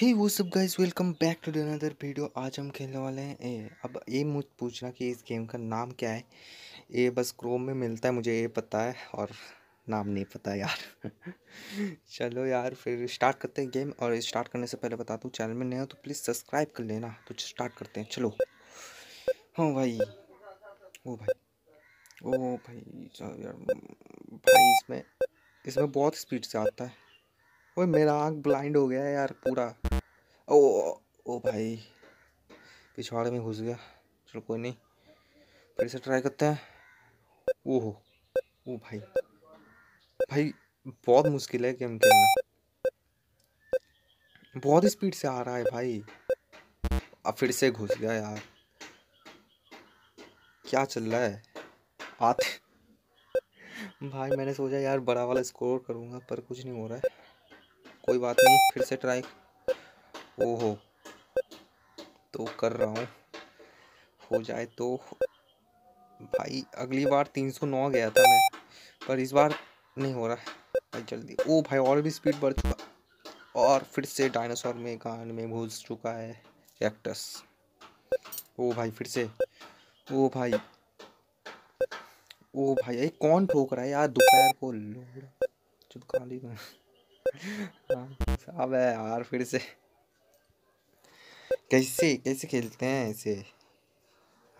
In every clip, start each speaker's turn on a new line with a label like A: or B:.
A: ही वो सब guys welcome back to another video आज हम खेलने वाले हैं ए अब ये मुझ पूछना कि इस गेम का नाम क्या है ये बस क्रोम में मिलता है मुझे ये पता है और नाम नहीं पता यार चलो यार फिर स्टार्ट करते हैं गेम और स्टार्ट करने से पहले बता दूँ चैनल में नहीं हो तो प्लीज़ सब्सक्राइब कर लेना तो स्टार्ट करते हैं चलो हाँ भाई ओ भाई ओ भाई यार भाई इसमें इसमें बहुत स्पीड से आता है ओए मेरा आँख ब्लाइंड हो गया है यार पूरा ओ ओ भाई पिछवाड़े में घुस गया चलो कोई नहीं फिर से ट्राई करते हैं हो वो भाई भाई बहुत मुश्किल है गेम खेलना बहुत स्पीड से आ रहा है भाई अब फिर से घुस गया यार क्या चल रहा है आते भाई मैंने सोचा यार बड़ा वाला स्कोर करूँगा पर कुछ नहीं हो रहा है कोई बात नहीं फिर से ट्राई ओहो तो कर रहा हूँ हो जाए तो भाई अगली बार 309 गया था मैं पर इस बार नहीं हो रहा है भाई जल्दी ओ भाई और भी स्पीड बढ़ चुका और फिर से डायनासोर में कान में घुस चुका है रेक्टस ओ भाई फिर से ओ भाई ओ भाई ये कौन ठोक रहा है यार दोपहर को लोड चुपका ली हाँ। अब यार फिर से कैसे कैसे खेलते हैं ऐसे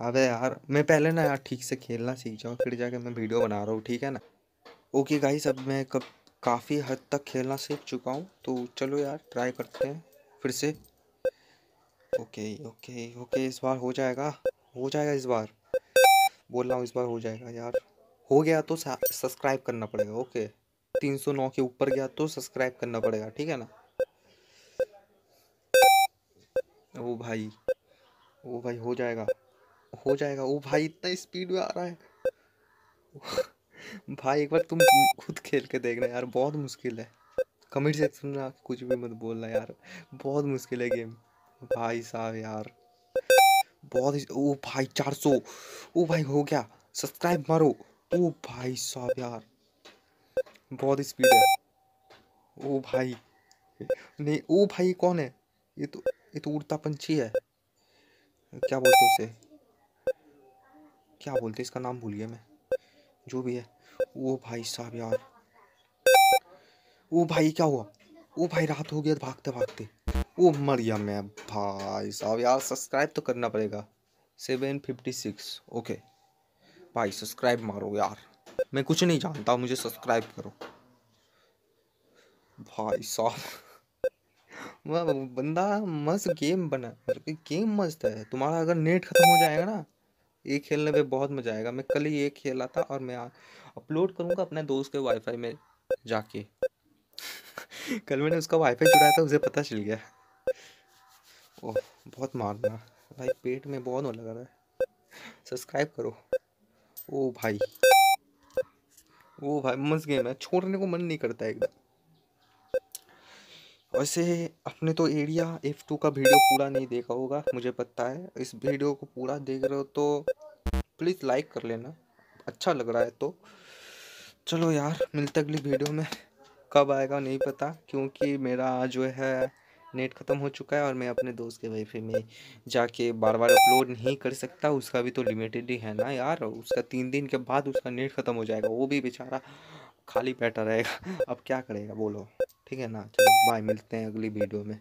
A: अब यार मैं पहले ना यार ठीक से खेलना सीख जाऊँ फिर जाके मैं वीडियो बना रहा हूँ ठीक है ना ओके गाइस अब मैं कब काफ़ी हद तक खेलना सीख चुका हूँ तो चलो यार ट्राई करते हैं फिर से ओके ओके ओके इस बार हो जाएगा हो जाएगा इस बार बोल रहा हूँ इस बार हो जाएगा यार हो गया तो सब्सक्राइब करना पड़ेगा ओके 309 के ऊपर गया तो सब्सक्राइब करना पड़ेगा ठीक है ना ओ भाई ओ भाई हो जाएगा हो जाएगा ओ भाई इतना स्पीड में आ रहा है भाई एक बार तुम खुद खेल के देखना यार बहुत मुश्किल है कमेंट सेक्शन में आके कुछ भी मत बोलना यार बहुत मुश्किल है गेम भाई साहब यार बहुत ओ भाई चार सौ ओ भाई हो गया सब्सक्राइब मारो ओ भाई साहब यार बहुत स्पीड है ओ भाई नहीं ओ भाई कौन है ये तो ये तो उड़ता पंछी है क्या बोलते उसे क्या बोलते इसका नाम भूलिए मैं जो भी है ओ भाई साहब यार ओ भाई क्या हुआ ओ भाई रात हो गया भागते भागते ओ मर गया मैं भाई साहब यार सब्सक्राइब तो करना पड़ेगा सेवन फिफ्टी सिक्स ओके भाई सब्सक्राइब मारो यार मैं कुछ नहीं जानता मुझे सब्सक्राइब करो भाई साहब वह बंदा मस्त गेम बना गेम मतलब मस्त है तुम्हारा अगर नेट खत्म हो जाएगा ना ये खेलने में बहुत मजा आएगा मैं कल ही ये खेला था और मैं अपलोड करूंगा अपने दोस्त के वाईफाई में जाके कल मैंने उसका वाईफाई जुड़ाया था उसे पता चल गया ओह बहुत मारना भाई पेट में बहुत लग रहा है सब्सक्राइब करो ओ भाई वो भाई मस्त गेम है छोड़ने को मन नहीं करता एकदम वैसे अपने तो एरिया एफ टू का वीडियो पूरा नहीं देखा होगा मुझे पता है इस वीडियो को पूरा देख रहे हो तो प्लीज़ लाइक कर लेना अच्छा लग रहा है तो चलो यार मिलते अगली वीडियो में कब आएगा नहीं पता क्योंकि मेरा जो है नेट ख़त्म हो चुका है और मैं अपने दोस्त के वाईफाई में जाके बार बार अपलोड नहीं कर सकता उसका भी तो लिमिटेड ही है ना यार उसका तीन दिन के बाद उसका नेट ख़त्म हो जाएगा वो भी बेचारा खाली बैठा रहेगा अब क्या करेगा बोलो ठीक है ना चलो बाय मिलते हैं अगली वीडियो में